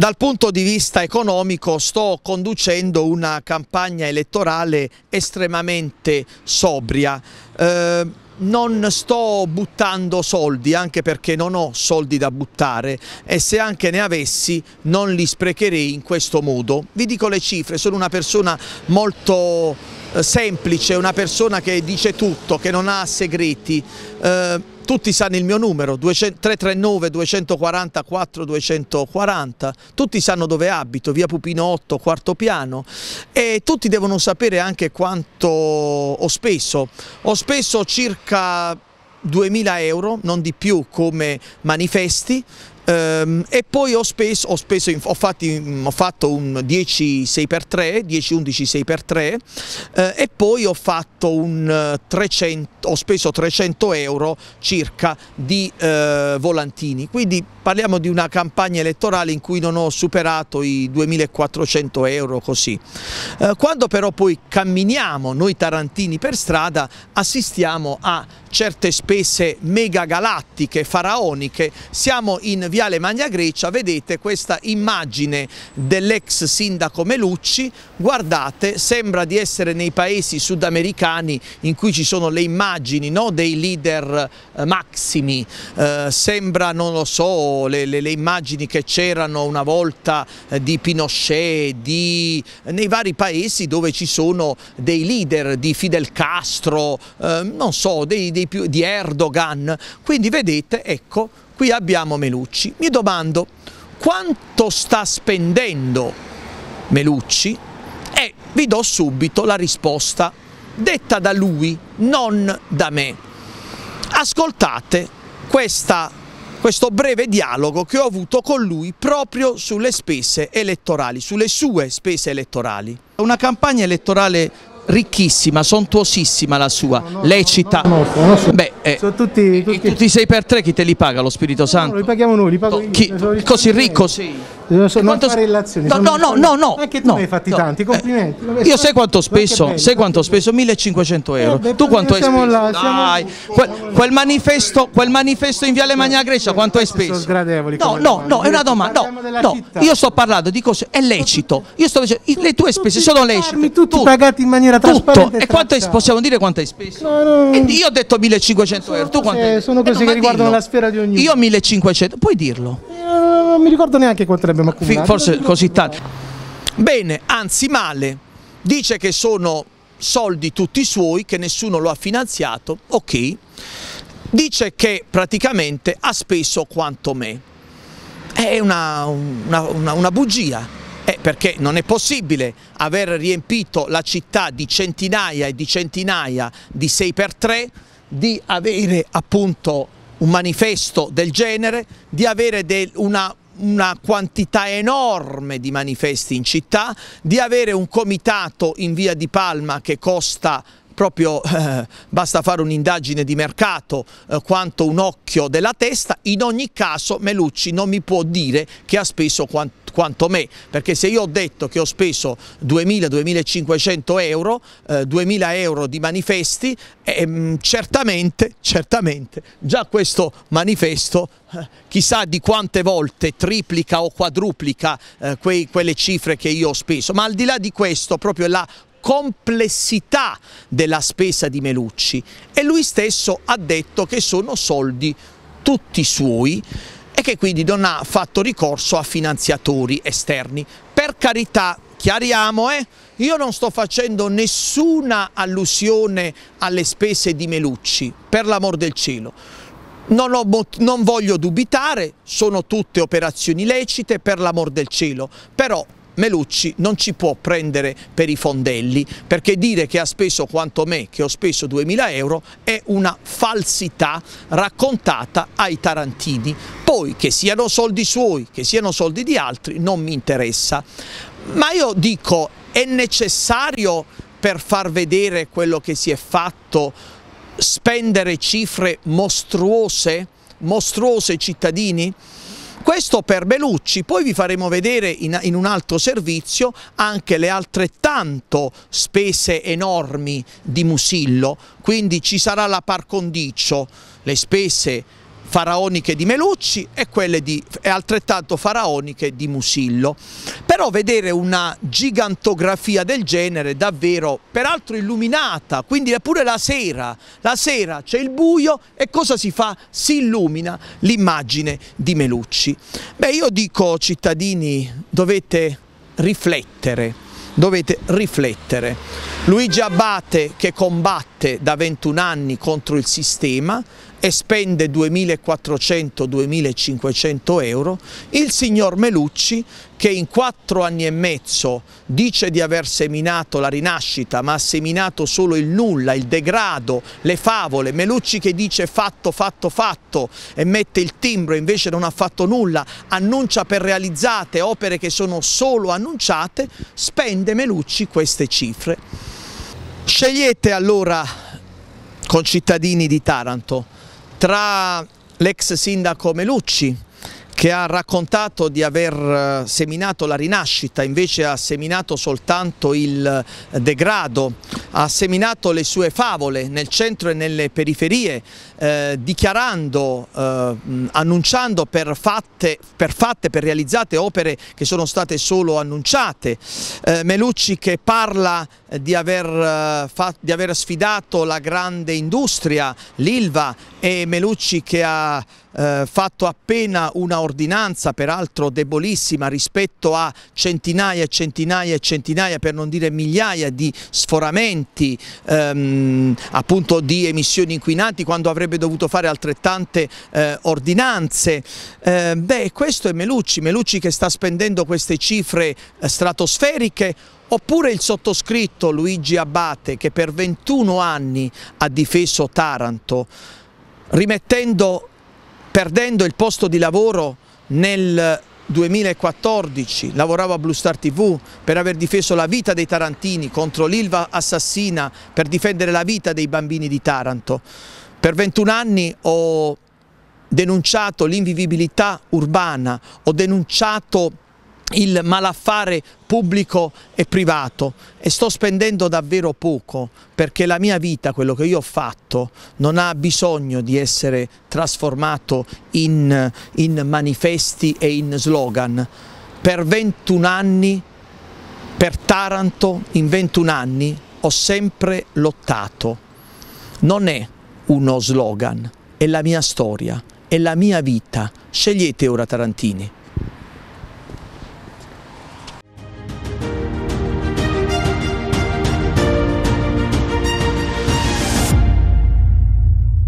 Dal punto di vista economico sto conducendo una campagna elettorale estremamente sobria. Eh, non sto buttando soldi anche perché non ho soldi da buttare e se anche ne avessi non li sprecherei in questo modo. Vi dico le cifre, sono una persona molto eh, semplice, una persona che dice tutto, che non ha segreti. Eh, tutti sanno il mio numero, 339 240 4240 tutti sanno dove abito, via Pupino 8, quarto piano e tutti devono sapere anche quanto ho speso. Ho speso circa 2.000 euro, non di più, come manifesti Ehm, e poi ho speso, ho, speso, ho, fatti, mm, ho fatto un 10 6x3, 10 11 6x3 e poi ho, 300, eh, ho speso 300 euro circa di eh, volantini, quindi parliamo di una campagna elettorale in cui non ho superato i 2400 euro così. Eh, quando però poi camminiamo noi tarantini per strada assistiamo a certe spese megagalattiche, faraoniche. Siamo in Viale Magna Grecia, vedete questa immagine dell'ex sindaco Melucci, guardate, sembra di essere nei paesi sudamericani in cui ci sono le immagini no, dei leader massimi, eh, maximi, eh, sembra, non lo so, le, le, le immagini che c'erano una volta eh, di Pinochet, di, eh, nei vari paesi dove ci sono dei leader di Fidel Castro, non so, dei, dei dei più, di Erdogan. Quindi vedete, ecco, qui abbiamo Melucci. Mi domando quanto sta spendendo Melucci e vi do subito la risposta detta da lui, non da me. Ascoltate questa questo breve dialogo che ho avuto con lui proprio sulle spese elettorali, sulle sue spese elettorali. Una campagna elettorale ricchissima, sontuosissima la sua, no, no, lecita. No, Beh, eh, sono tutti, tutti... tutti 6 per 3 chi te li paga lo Spirito Santo? li paghiamo noi, li pago io. Chi, così ricco? Sì. Non quanto... fare relazioni. No, no, no, no, no. Anche tu no, ne hai fatti tanti, complimenti. io sai quanto speso? Sai quanto speso? 1500 eh, euro. tu quanto hai speso? Dai. Quel, manifesto, quel manifesto in Viale Magna Grecia quanto hai speso? Sono sgradevoli. No, no, no, è una domanda. No, no. Io sto parlando di cose, è lecito. Io sto dicendo, le tue spese sono lecite. Tutti pagati in maniera tutto. E, quanto hai, possiamo dire quanto hai speso? No, no, io ho detto 1500 euro. Tu quanto hai... Sono cose eh, che riguardano dillo. la sfera di ognuno. Io 1500, puoi dirlo. Eh, non mi ricordo neanche quanto ne abbiamo accumulato. Forse così tanto. Bene, anzi male. Dice che sono soldi tutti suoi, che nessuno lo ha finanziato, ok. Dice che praticamente ha speso quanto me. È una, una, una, una bugia. Eh, perché non è possibile aver riempito la città di centinaia e di centinaia di 6x3, di avere appunto un manifesto del genere, di avere una una quantità enorme di manifesti in città, di avere un comitato in via di Palma che costa proprio eh, basta fare un'indagine di mercato eh, quanto un occhio della testa, in ogni caso Melucci non mi può dire che ha speso quant quanto me, perché se io ho detto che ho speso 2.000-2.500 euro, eh, 2.000 euro di manifesti, eh, ehm, certamente, certamente già questo manifesto eh, chissà di quante volte triplica o quadruplica eh, quei, quelle cifre che io ho speso, ma al di là di questo proprio la complessità della spesa di Melucci e lui stesso ha detto che sono soldi tutti suoi e che quindi non ha fatto ricorso a finanziatori esterni. Per carità, chiariamo, eh? io non sto facendo nessuna allusione alle spese di Melucci, per l'amor del cielo. Non, ho, non voglio dubitare, sono tutte operazioni lecite, per l'amor del cielo, però Melucci non ci può prendere per i fondelli perché dire che ha speso quanto me, che ho speso 2000 euro, è una falsità raccontata ai tarantini. Poi che siano soldi suoi, che siano soldi di altri, non mi interessa. Ma io dico, è necessario per far vedere quello che si è fatto spendere cifre mostruose, mostruose ai cittadini? Questo per Belucci, poi vi faremo vedere in, in un altro servizio anche le altrettanto spese enormi di Musillo, quindi ci sarà la par condicio, le spese faraoniche di Melucci e quelle di, e altrettanto faraoniche di Musillo. Però vedere una gigantografia del genere davvero, peraltro illuminata, quindi pure la sera, la sera c'è il buio e cosa si fa? Si illumina l'immagine di Melucci. Beh io dico cittadini dovete riflettere, dovete riflettere. Luigi Abbate che combatte combatte da 21 anni contro il sistema e spende 2.400-2.500 euro, il signor Melucci che in quattro anni e mezzo dice di aver seminato la rinascita ma ha seminato solo il nulla, il degrado, le favole, Melucci che dice fatto, fatto, fatto e mette il timbro invece non ha fatto nulla, annuncia per realizzate opere che sono solo annunciate, spende Melucci queste cifre. Scegliete allora, concittadini di Taranto, tra l'ex sindaco Melucci, che ha raccontato di aver eh, seminato la rinascita, invece ha seminato soltanto il eh, degrado, ha seminato le sue favole nel centro e nelle periferie, eh, dichiarando, eh, annunciando per fatte, per fatte, per realizzate opere che sono state solo annunciate. Eh, Melucci che parla eh, di aver, fatto, di aver sfidato la grande industria, l'Ilva, e Melucci che ha eh, fatto appena una ordinanza, peraltro debolissima rispetto a centinaia e centinaia e centinaia, per non dire migliaia di sforamenti ehm, appunto di emissioni inquinanti quando avrebbe dovuto fare altrettante eh, ordinanze. Eh, beh, questo è Melucci, Melucci che sta spendendo queste cifre eh, stratosferiche Oppure il sottoscritto Luigi Abate che per 21 anni ha difeso Taranto rimettendo perdendo il posto di lavoro nel 2014 lavoravo a Blue Star TV per aver difeso la vita dei tarantini contro l'Ilva assassina per difendere la vita dei bambini di Taranto. Per 21 anni ho denunciato l'invivibilità urbana, ho denunciato il malaffare pubblico e privato e sto spendendo davvero poco perché la mia vita, quello che io ho fatto, non ha bisogno di essere trasformato in, in manifesti e in slogan. Per 21 anni, per Taranto, in 21 anni ho sempre lottato. Non è uno slogan, è la mia storia, è la mia vita. Scegliete ora Tarantini.